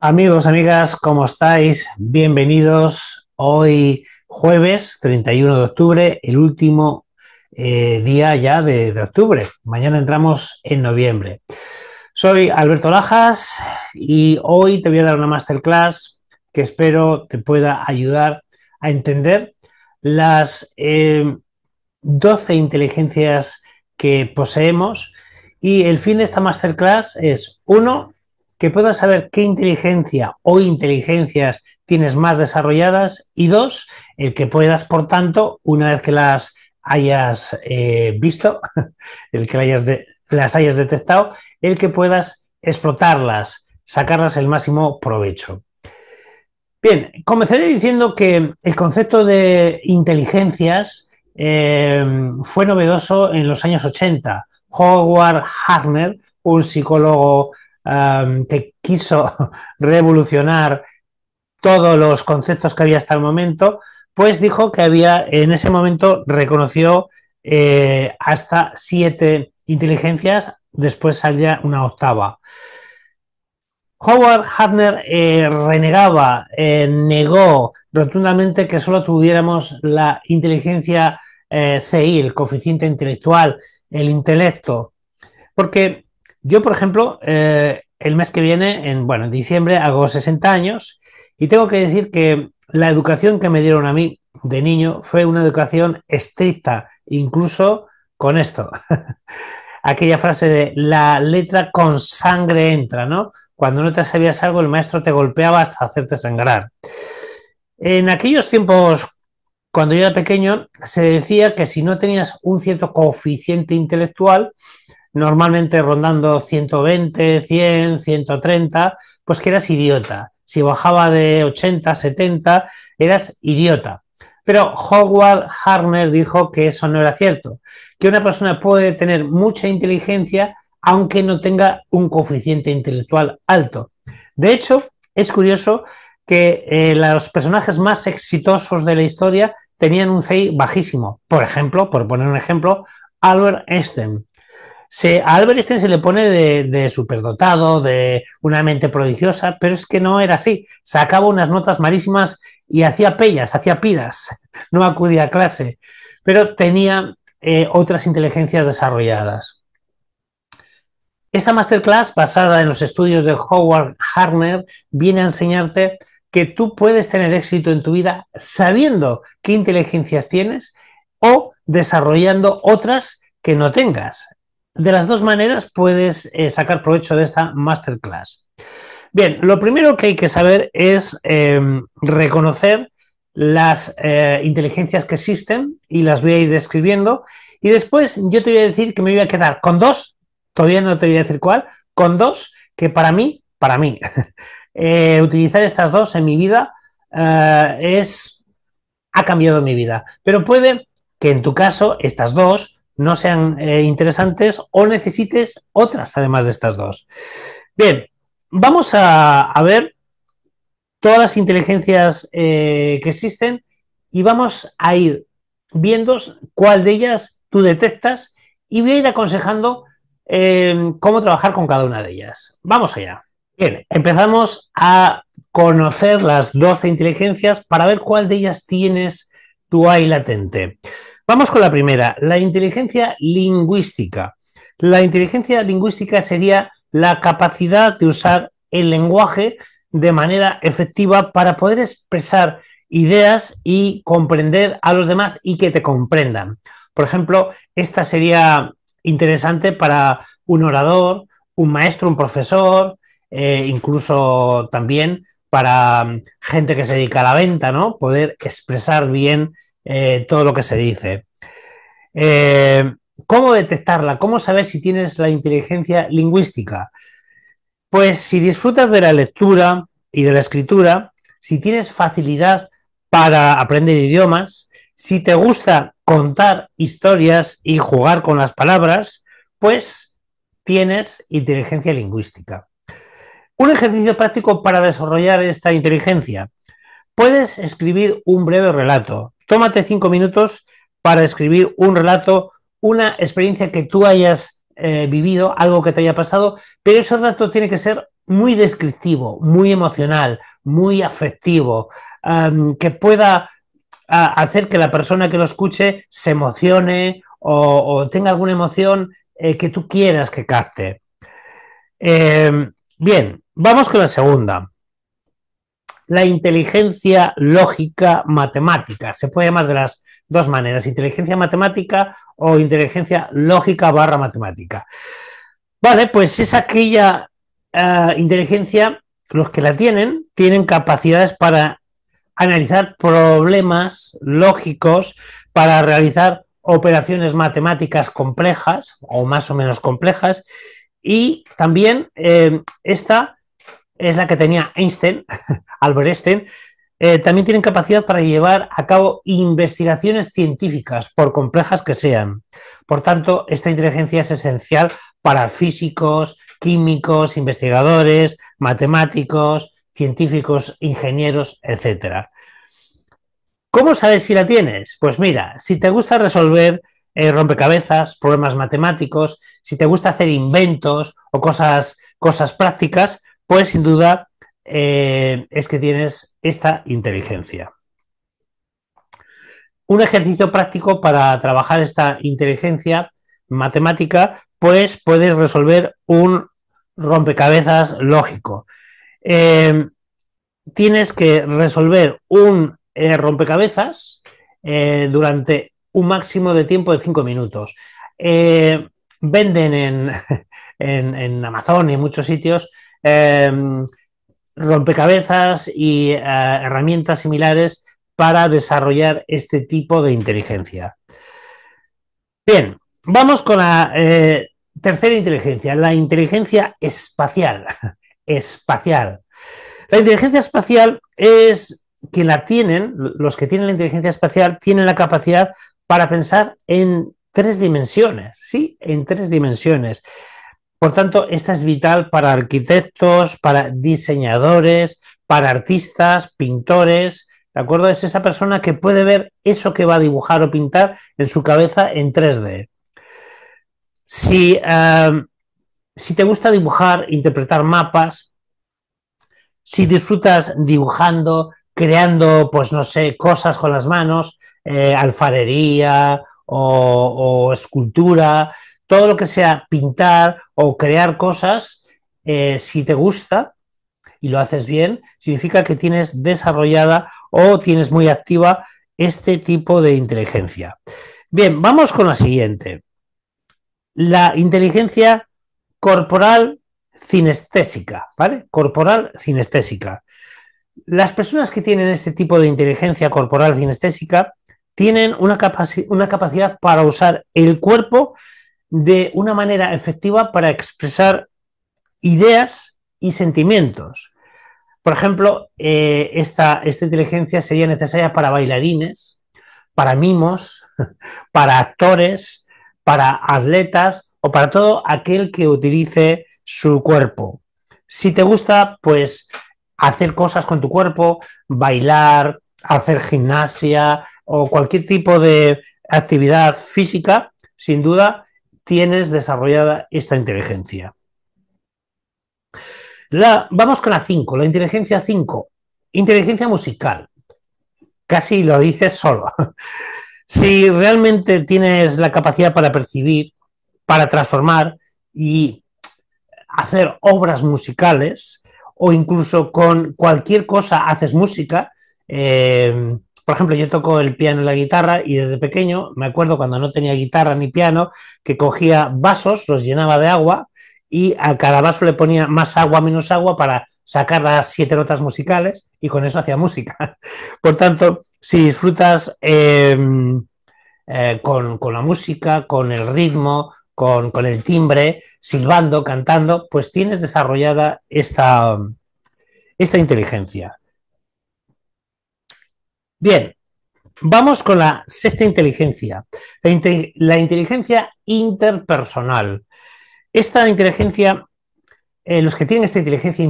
Amigos, amigas, ¿cómo estáis? Bienvenidos Hoy jueves 31 de octubre, el último eh, día ya de, octubre. Mañana entramos en noviembre. Soy Alberto Lajas y hoy te voy a dar una masterclass que espero te pueda ayudar a entender las 12 eh, inteligencias que poseemos y el fin de esta masterclass es, uno, que puedas saber qué inteligencia o inteligencias tienes más desarrolladas y dos, el que puedas, por tanto, una vez que las hayas eh, visto, el que las hayas detectado, el que puedas explotarlas, sacarlas el máximo provecho. Bien, comenzaré diciendo que el concepto de inteligencias eh, fue novedoso en los años 80. Howard Harner, un psicólogo que quiso revolucionar todos los conceptos que había hasta el momento, pues dijo que había, en ese momento reconoció eh, hasta siete inteligencias, después salía una octava. Howard Hartner eh, renegaba, eh, negó rotundamente que solo tuviéramos la inteligencia CI, el coeficiente intelectual, el intelecto, porque yo, por ejemplo, eh, el mes que viene, en, bueno, en diciembre, hago 60 años y tengo que decir que la educación que me dieron a mí de niño fue una educación estricta, incluso con esto. Aquella frase de la letra con sangre entra, ¿no? Cuando no te sabías algo, el maestro te golpeaba hasta hacerte sangrar. En aquellos tiempos, cuando yo era pequeño, se decía que si no tenías un cierto coeficiente intelectual, normalmente rondando 120, 100, 130, pues que eras idiota. Si bajaba de 80, 70, eras idiota. Pero Howard Harner dijo que eso no era cierto, que una persona puede tener mucha inteligencia aunque no tenga un coeficiente intelectual alto. De hecho, es curioso que eh, los personajes más exitosos de la historia tenían un CI bajísimo. Por ejemplo, por poner un ejemplo, Albert Einstein a Albert Einstein se le pone de, superdotado, de una mente prodigiosa, pero es que no era así. Sacaba unas notas marísimas y hacía pellas, hacía pilas. no acudía a clase, pero tenía eh, otras inteligencias desarrolladas. Esta masterclass, basada en los estudios de Howard Harner, viene a enseñarte que tú puedes tener éxito en tu vida sabiendo qué inteligencias tienes o desarrollando otras que no tengas. De las dos maneras puedes eh, sacar provecho de esta masterclass. Bien, lo primero que hay que saber es em, reconocer las eh, inteligencias que existen y las voy a ir describiendo. Y después yo te voy a decir que me voy a quedar con dos, todavía no te voy a decir cuál, con dos que para mí, para mí, eh, utilizar estas dos en mi vida es, ha cambiado mi vida. Pero puede que en tu caso estas dos no sean eh, interesantes o necesites otras, además de estas dos. Bien, vamos a, ver todas las inteligencias eh, que existen y vamos a ir viendo cuál de ellas tú detectas y voy a ir aconsejando em, cómo trabajar con cada una de ellas. Vamos allá. Bien, empezamos a conocer las 12 inteligencias para ver cuál de ellas tienes tú ahí latente. Vamos con la primera, la inteligencia lingüística. La inteligencia lingüística sería la capacidad de usar el lenguaje de manera efectiva para poder expresar ideas y comprender a los demás y que te comprendan. Por ejemplo, esta sería interesante para un orador, un maestro, un profesor, eh, incluso también para mm, gente que se dedica a la venta, ¿no? Poder expresar bien eh, todo lo que se dice. Eh, ¿Cómo detectarla? ¿Cómo saber si tienes la inteligencia lingüística? Pues si disfrutas de la lectura y de la escritura, si tienes facilidad para aprender idiomas, si te gusta contar historias y jugar con las palabras, pues tienes inteligencia lingüística. Un ejercicio práctico para desarrollar esta inteligencia. Puedes escribir un breve relato, tómate cinco minutos para escribir un relato, una experiencia que tú hayas eh, vivido, algo que te haya pasado, pero ese relato tiene que ser muy descriptivo, muy emocional, muy afectivo, que pueda hacer que la persona que lo escuche se emocione o, tenga alguna emoción eh, que tú quieras que capte. Em, bien, vamos con la segunda la inteligencia lógica matemática. Se puede llamar de las dos maneras, inteligencia matemática o inteligencia lógica barra matemática. Vale, pues es aquella eh, inteligencia, los que la tienen, tienen capacidades para analizar problemas lógicos, para realizar operaciones matemáticas complejas o más o menos complejas, y también eh, esta es la que tenía Einstein, Albert Einstein, eh, también tienen capacidad para llevar a cabo investigaciones científicas, por complejas que sean. Por tanto, esta inteligencia es esencial para físicos, químicos, investigadores, matemáticos, científicos, ingenieros, etc. ¿Cómo sabes si la tienes? Pues mira, si te gusta resolver eh, rompecabezas, problemas matemáticos, si te gusta hacer inventos o cosas, cosas prácticas, pues sin duda eh, es que tienes esta inteligencia. Un ejercicio práctico para trabajar esta inteligencia matemática, pues puedes resolver un rompecabezas lógico. Eh, tienes que resolver un eh, rompecabezas durante un máximo de tiempo de 5 minutos venden en, Amazon y en muchos sitios em, rompecabezas y eh, herramientas similares para desarrollar este tipo de inteligencia. Bien, vamos con la eh, tercera inteligencia, la inteligencia espacial. espacial. La inteligencia espacial es que la tienen, los que tienen la inteligencia espacial tienen la capacidad para pensar en Tres dimensiones, sí, en tres dimensiones. Por tanto, esta es vital para arquitectos, para diseñadores, para artistas, pintores. ¿De acuerdo? Es esa persona que puede ver eso que va a dibujar o pintar en su cabeza en 3D. Eh, si, te gusta dibujar, interpretar mapas, si disfrutas dibujando, creando, pues no sé, cosas con las manos, eh, alfarería o, escultura, todo lo que sea pintar o crear cosas, eh, si te gusta y lo haces bien, significa que tienes desarrollada o tienes muy activa este tipo de inteligencia. Bien, vamos con la siguiente. La inteligencia corporal cinestésica, ¿vale? Corporal cinestésica. Las personas que tienen este tipo de inteligencia corporal cinestésica tienen una, una capacidad para usar el cuerpo de una manera efectiva para expresar ideas y sentimientos. Por ejemplo, eh, esta, esta, inteligencia sería necesaria para bailarines, para mimos, para actores, para atletas o para todo aquel que utilice su cuerpo. Si te gusta, pues hacer cosas con tu cuerpo, bailar, hacer gimnasia o cualquier tipo de actividad física, sin duda tienes desarrollada esta inteligencia. La, vamos con la 5, la inteligencia 5, inteligencia musical. Casi lo dices solo. si realmente tienes la capacidad para percibir, para transformar y hacer obras musicales, o incluso con cualquier cosa haces música, Em, por ejemplo, yo toco el piano y la guitarra y desde pequeño me acuerdo cuando no tenía guitarra ni piano que cogía vasos, los llenaba de agua y a cada vaso le ponía más agua, menos agua para sacar las siete notas musicales y con eso hacía música. Por tanto, si disfrutas em, eh, con, la música, con el ritmo, con, el timbre, silbando, cantando, pues tienes desarrollada esta inteligencia. Bien, vamos con la sexta inteligencia, la, inteligencia interpersonal. Esta inteligencia, eh, los que tienen esta inteligencia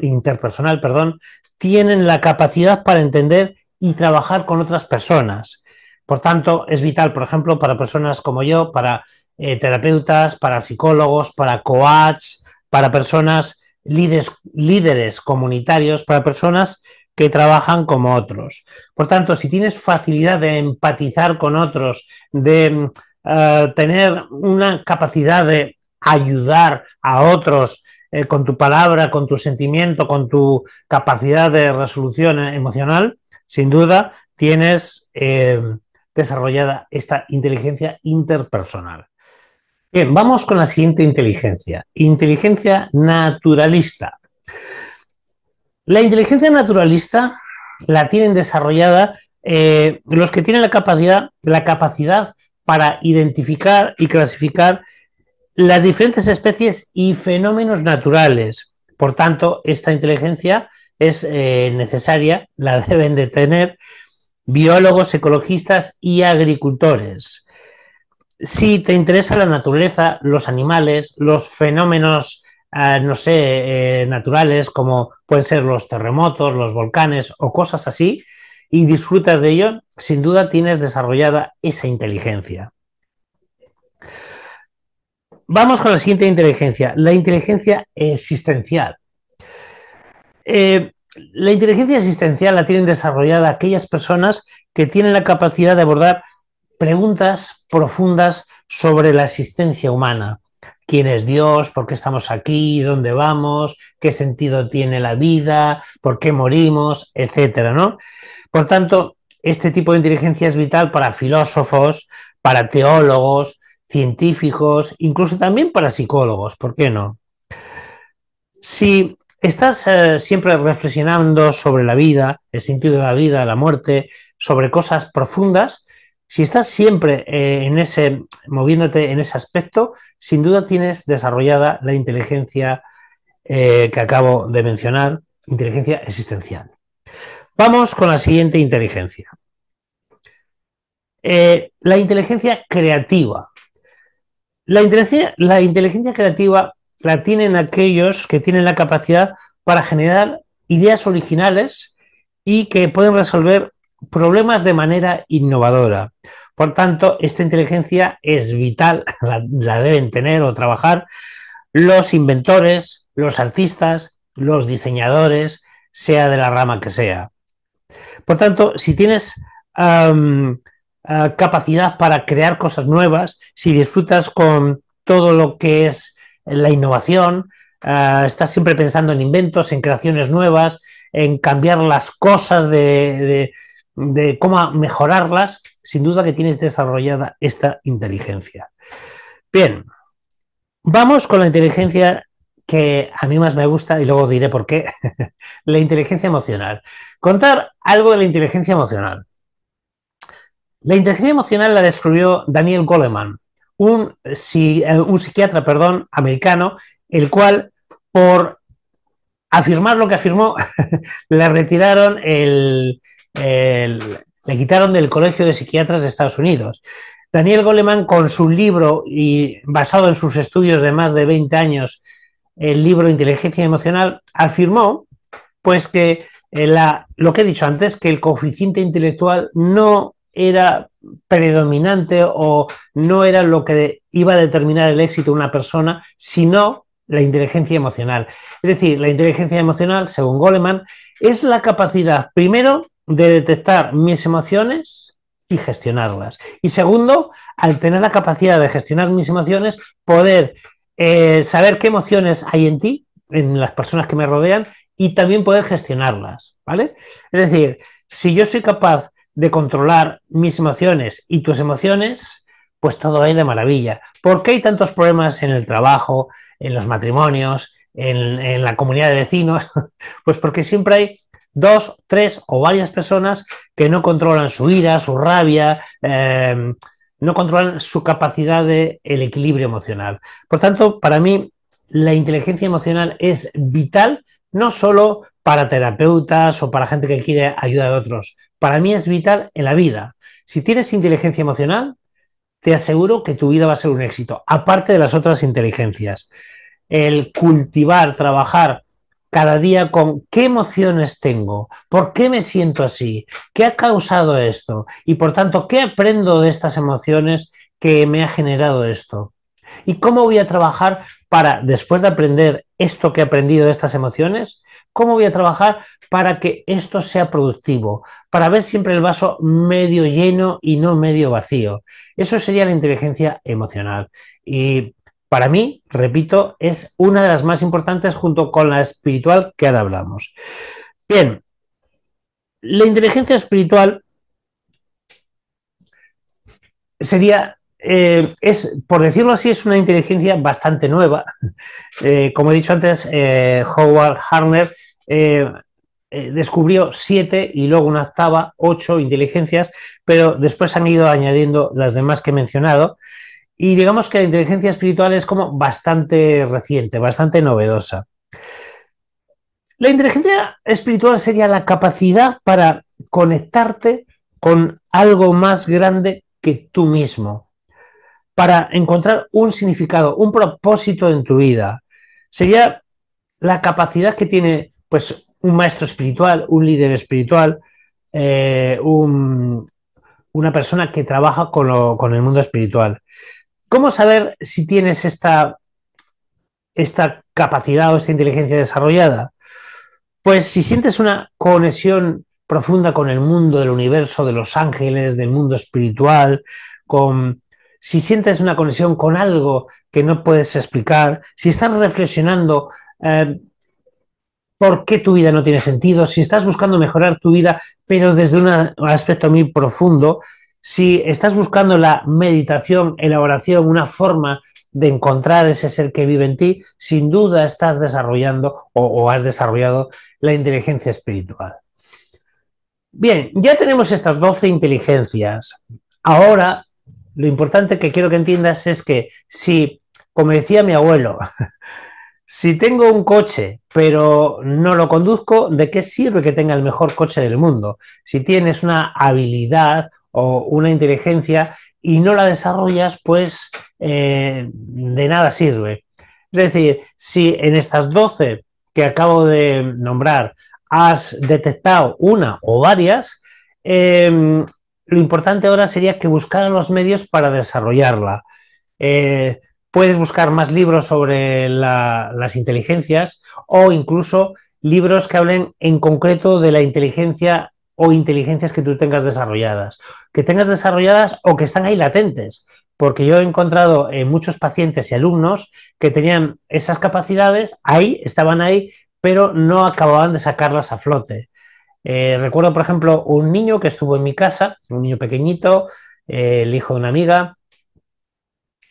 interpersonal, perdón, tienen la capacidad para entender y trabajar con otras personas. Por tanto, es vital, por ejemplo, para personas como yo, para eh, terapeutas, para psicólogos, para coaches, para personas líderes comunitarios, para personas que trabajan como otros. Por tanto, si tienes facilidad de empatizar con otros, de mm, eh, tener una capacidad de ayudar a otros eh, con tu palabra, con tu sentimiento, con tu capacidad de resolución eh, emocional, sin duda tienes desarrollada esta inteligencia interpersonal. Bien, vamos con la siguiente inteligencia, inteligencia naturalista. La inteligencia naturalista la tienen desarrollada eh, los que tienen la capacidad, la capacidad para identificar y clasificar las diferentes especies y fenómenos naturales. Por tanto, esta inteligencia es eh, necesaria, la deben de tener biólogos, ecologistas y agricultores. Si te interesa la naturaleza, los animales, los fenómenos no sé, eh, naturales como pueden ser los terremotos, los volcanes o cosas así, y disfrutas de ello, sin duda tienes desarrollada esa inteligencia. Vamos con la siguiente inteligencia, la inteligencia existencial. Eh, la inteligencia existencial la tienen desarrollada aquellas personas que tienen la capacidad de abordar preguntas profundas sobre la existencia humana, quién es Dios, por qué estamos aquí, dónde vamos, qué sentido tiene la vida, por qué morimos, etcétera, ¿no? Por tanto, este tipo de inteligencia es vital para filósofos, para teólogos, científicos, incluso también para psicólogos, ¿por qué no? Si estás eh, siempre reflexionando sobre la vida, el sentido de la vida, la muerte, sobre cosas profundas, si estás siempre eh, en ese, moviéndote en ese aspecto, sin duda tienes desarrollada la inteligencia eh, que acabo de mencionar, inteligencia existencial. Vamos con la siguiente inteligencia. Eh, la inteligencia creativa. La la inteligencia creativa la tienen aquellos que tienen la capacidad para generar ideas originales y que pueden resolver problemas de manera innovadora. Por tanto, esta inteligencia es vital, la, deben tener o trabajar los inventores, los artistas, los diseñadores, sea de la rama que sea. Por tanto, si tienes capacidad para crear cosas nuevas, si disfrutas con todo lo que es la innovación, estás siempre pensando en inventos, en creaciones nuevas, en cambiar las cosas de, de cómo mejorarlas, sin duda que tienes desarrollada esta inteligencia. Bien, vamos con la inteligencia que a mí más me gusta y luego diré por qué, la inteligencia emocional. Contar algo de la inteligencia emocional. La inteligencia emocional la describió Daniel Goleman, un, eh, un psiquiatra perdón, americano, el cual por afirmar lo que afirmó, le retiraron el, le quitaron del Colegio de Psiquiatras de Estados Unidos. Daniel Goleman, con su libro y basado en sus estudios de más de 20 años, el libro Inteligencia Emocional, afirmó pues que eh, lo que he dicho antes, que el coeficiente intelectual no era predominante o no era lo que iba a determinar el éxito de una persona, sino la inteligencia emocional. Es decir, la inteligencia emocional, según Goleman, es la capacidad, primero, de detectar mis emociones y gestionarlas. Y segundo, al tener la capacidad de gestionar mis emociones, poder eh, saber qué emociones hay en ti, en las personas que me rodean, y también poder gestionarlas, ¿vale? Es decir, si yo soy capaz de controlar mis emociones y tus emociones, pues todo ir de maravilla. ¿Por qué hay tantos problemas en el trabajo, en los matrimonios, en la comunidad de vecinos? Pues porque siempre hay dos, tres o varias personas que no controlan su ira, su rabia, eh, no controlan su capacidad de el equilibrio emocional. Por tanto, para mí, la inteligencia emocional es vital, no solo para terapeutas o para gente que quiere ayudar a otros. Para mí es vital en la vida. Si tienes inteligencia emocional, te aseguro que tu vida va a ser un éxito, aparte de las otras inteligencias. El cultivar, trabajar cada día con qué emociones tengo, por qué me siento así, qué ha causado esto y por tanto qué aprendo de estas emociones que me ha generado esto y cómo voy a trabajar para, después de aprender esto que he aprendido de estas emociones, cómo voy a trabajar para que esto sea productivo, para ver siempre el vaso medio lleno y no medio vacío. Eso sería la inteligencia emocional. Y para mí, repito, es una de las más importantes junto con la espiritual que ahora hablamos. Bien, la inteligencia espiritual sería, eh, es, por decirlo así, es una inteligencia bastante nueva. Eh, como he dicho antes, eh, Howard Harner descubrió siete y luego una octava, ocho inteligencias, pero después han ido añadiendo las demás que he mencionado. Y digamos que la inteligencia espiritual es como bastante reciente, bastante novedosa. La inteligencia espiritual sería la capacidad para conectarte con algo más grande que tú mismo, para encontrar un significado, un propósito en tu vida. Sería la capacidad que tiene pues, un maestro espiritual, un líder espiritual, eh, una persona que trabaja con, con el mundo espiritual ¿Cómo saber si tienes esta, esta capacidad o esta inteligencia desarrollada? Pues si sientes una conexión profunda con el mundo, del universo, de los ángeles, del mundo espiritual, con si sientes una conexión con algo que no puedes explicar, si estás reflexionando eh, por qué tu vida no tiene sentido, si estás buscando mejorar tu vida, pero desde un aspecto muy profundo, si estás buscando la meditación, elaboración, una forma de encontrar ese ser que vive en ti, sin duda estás desarrollando o, has desarrollado la inteligencia espiritual. Bien, ya tenemos estas 12 inteligencias. Ahora, lo importante que quiero que entiendas es que si, como decía mi abuelo, si tengo un coche pero no lo conduzco, ¿de qué sirve que tenga el mejor coche del mundo? Si tienes una habilidad o una inteligencia y no la desarrollas, pues eh, de nada sirve. Es decir, si en estas 12 que acabo de nombrar has detectado una o varias, em, lo importante ahora sería que buscaran los medios para desarrollarla. Eh, puedes buscar más libros sobre las inteligencias o incluso libros que hablen en concreto de la inteligencia o inteligencias que tú tengas desarrolladas, que tengas desarrolladas o que están ahí latentes, porque yo he encontrado en eh, muchos pacientes y alumnos que tenían esas capacidades, ahí, estaban ahí, pero no acababan de sacarlas a flote. Eh, recuerdo, por ejemplo, un niño que estuvo en mi casa, un niño pequeñito, eh, el hijo de una amiga,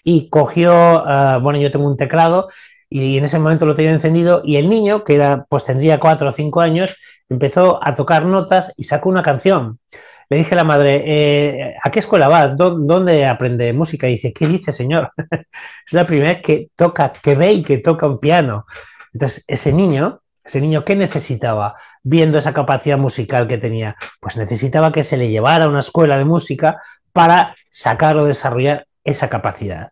y cogió, ah, bueno, yo tengo un teclado y en ese momento lo tenía encendido y el niño, que era, pues tendría cuatro o cinco años, empezó a tocar notas y sacó una canción. Le dije a la madre, eh, ¿a qué escuela va? ¿Dónde aprende música? Y dice, ¿qué dice, señor? es la primera vez que toca, que ve y que toca un piano. Entonces, ese niño, ese niño, ¿qué necesitaba viendo esa capacidad musical que tenía? Pues necesitaba que se le llevara a una escuela de música para sacar o desarrollar esa capacidad.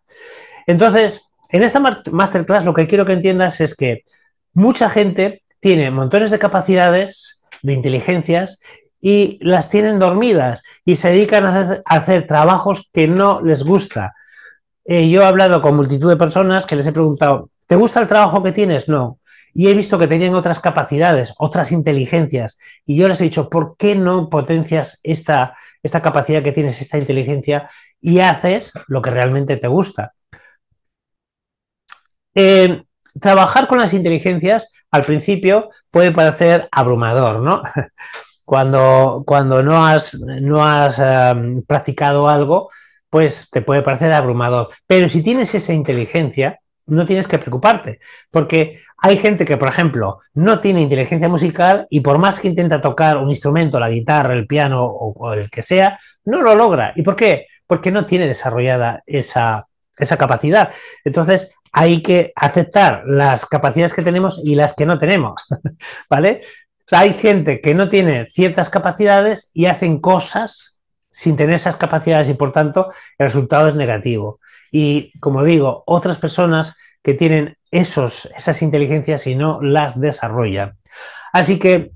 Entonces, en esta masterclass lo que quiero que entiendas es que mucha gente tiene montones de capacidades, de inteligencias, y las tienen dormidas y se dedican a hacer, trabajos que no les gusta. Eh, yo he hablado con multitud de personas que les he preguntado, ¿te gusta el trabajo que tienes? No. Y he visto que tenían otras capacidades, otras inteligencias. Y yo les he dicho, ¿por qué no potencias esta capacidad que tienes, esta inteligencia, y haces lo que realmente te gusta? Eh, trabajar con las inteligencias al principio puede parecer abrumador, ¿no? Cuando, cuando no has, no has em, practicado algo, pues te puede parecer abrumador. Pero si tienes esa inteligencia, no tienes que preocuparte, porque hay gente que, por ejemplo, no tiene inteligencia musical y por más que intenta tocar un instrumento, la guitarra, el piano o, el que sea, no lo logra. ¿Y por qué? Porque no tiene desarrollada esa capacidad. Entonces, hay que aceptar las capacidades que tenemos y las que no tenemos, ¿vale? hay gente que no tiene ciertas capacidades y hacen cosas sin tener esas capacidades y por tanto el resultado es negativo. Y como digo, otras personas que tienen esos, esas inteligencias y no las desarrollan. Así que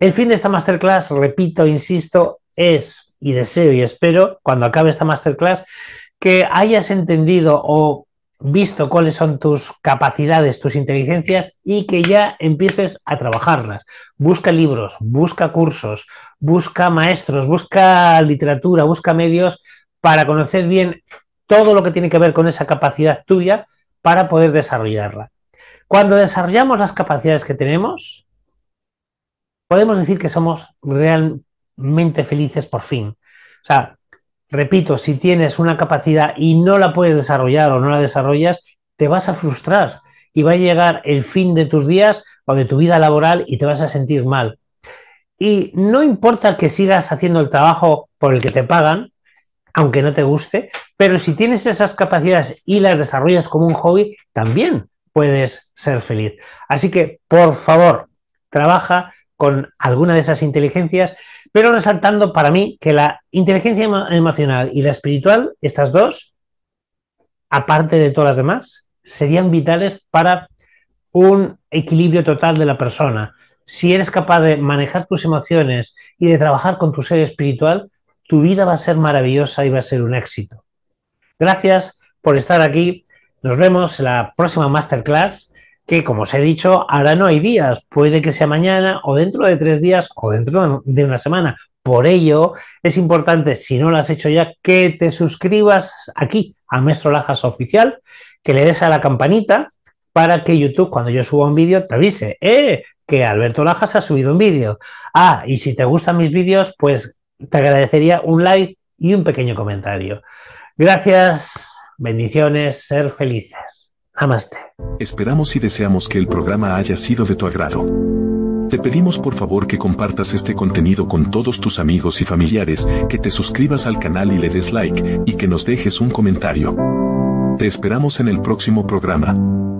el fin de esta masterclass, repito, insisto, es y deseo y espero cuando acabe esta masterclass que hayas entendido o visto cuáles son tus capacidades, tus inteligencias y que ya empieces a trabajarlas. Busca libros, busca cursos, busca maestros, busca literatura, busca medios para conocer bien todo lo que tiene que ver con esa capacidad tuya para poder desarrollarla. Cuando desarrollamos las capacidades que tenemos, podemos decir que somos realmente felices por fin. O sea, repito, si tienes una capacidad y no la puedes desarrollar o no la desarrollas, te vas a frustrar y va a llegar el fin de tus días o de tu vida laboral y te vas a sentir mal. Y no importa que sigas haciendo el trabajo por el que te pagan, aunque no te guste, pero si tienes esas capacidades y las desarrollas como un hobby, también puedes ser feliz. Así que, por favor, trabaja con alguna de esas inteligencias pero resaltando para mí que la inteligencia emocional y la espiritual, estas dos, aparte de todas las demás, serían vitales para un equilibrio total de la persona. Si eres capaz de manejar tus emociones y de trabajar con tu ser espiritual, tu vida va a ser maravillosa y va a ser un éxito. Gracias por estar aquí. Nos vemos en la próxima masterclass que, como os he dicho, ahora no hay días, puede que sea mañana o dentro de tres días o dentro de una semana. Por ello, es importante, si no lo has hecho ya, que te suscribas aquí a Maestro Lajas Oficial, que le des a la campanita para que YouTube, cuando yo suba un vídeo, te avise, eh, Que Alberto Lajas ha subido un vídeo. Ah, y si te gustan mis vídeos, pues te agradecería un like y un pequeño comentario. Gracias, bendiciones, ser felices. Amaste. Esperamos y deseamos que el programa haya sido de tu agrado. Te pedimos por favor que compartas este contenido con todos tus amigos y familiares, que te suscribas al canal y le des like, y que nos dejes un comentario. Te esperamos en el próximo programa.